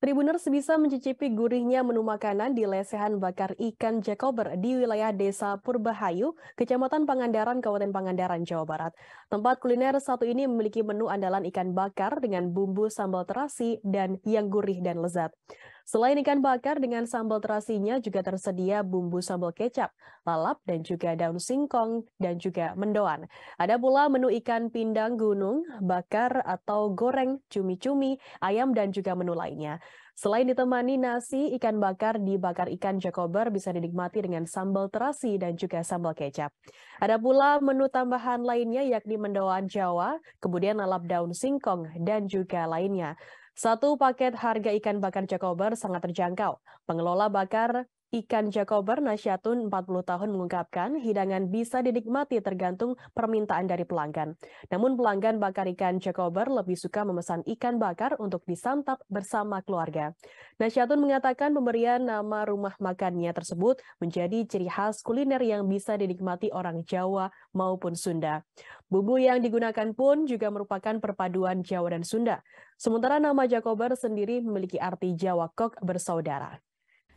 Tribuners bisa mencicipi gurihnya menu makanan di lesehan bakar ikan Jacober di wilayah Desa Purbahayu, Kecamatan Pangandaran, Kabupaten Pangandaran, Jawa Barat. Tempat kuliner satu ini memiliki menu andalan ikan bakar dengan bumbu sambal terasi dan yang gurih dan lezat. Selain ikan bakar dengan sambal terasinya juga tersedia bumbu sambal kecap, lalap dan juga daun singkong dan juga mendoan. Ada pula menu ikan pindang gunung, bakar atau goreng, cumi-cumi, ayam dan juga menu lainnya. Selain ditemani nasi, ikan bakar di bakar ikan Jakobar bisa dinikmati dengan sambal terasi dan juga sambal kecap. Ada pula menu tambahan lainnya yakni mendoan Jawa, kemudian lalap daun singkong, dan juga lainnya. Satu paket harga ikan bakar Jakobar sangat terjangkau. Pengelola bakar Ikan Jakober Nasyatun 40 tahun mengungkapkan hidangan bisa dinikmati tergantung permintaan dari pelanggan. Namun pelanggan bakar ikan Jacober lebih suka memesan ikan bakar untuk disantap bersama keluarga. Nasyatun mengatakan pemberian nama rumah makannya tersebut menjadi ciri khas kuliner yang bisa dinikmati orang Jawa maupun Sunda. Bumbu yang digunakan pun juga merupakan perpaduan Jawa dan Sunda. Sementara nama Jacober sendiri memiliki arti Jawa Kok bersaudara.